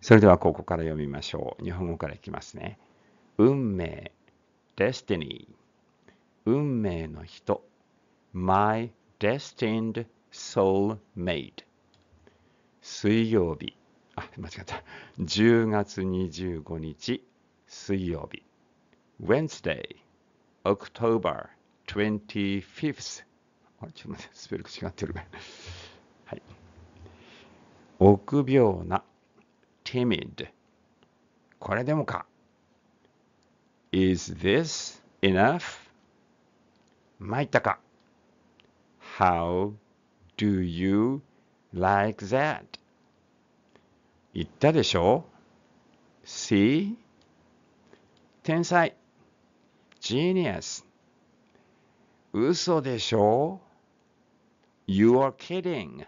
それではここから読みましょう。日本語からいきますね。運命 destiny 運命の人 my destined soul mate 水曜日あ間違った10月25日水曜日 Wednesday October 25th あちょっと待ってスペル違ってるはい臆病な timid. これでもか。Is this enough? まいったか。How do you like that? 言ったでしょ ?See? 天才。Genius. 嘘でしょ ?You are kidding.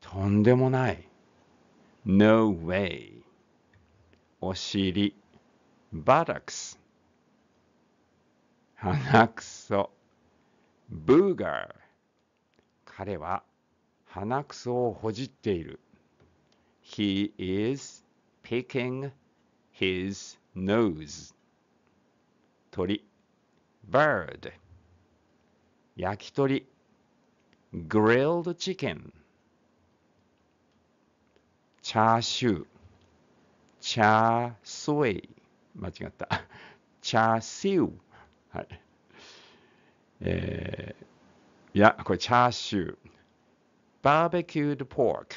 とんでもない。No way. お尻。Buttocks. 鼻くそ。Booger. 彼は鼻くそをほじっている。He is picking his nose. 鳥。Bird. 焼き鳥。Grilled chicken. チャーシュー、チャーソイ、間違った、チャーシュー、はい。えー、いや、これチャーシュー、バーベキュードポーク、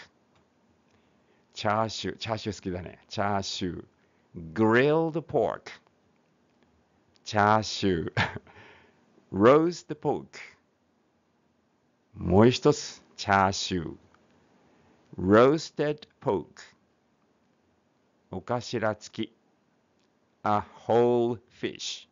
チャーシュー、チャーシュー好きだね、チャーシュー、グリルドポーク、チャーシュー、ロースドポーク、もう一つ、チャーシュー。roasted pork, お頭付き a whole fish.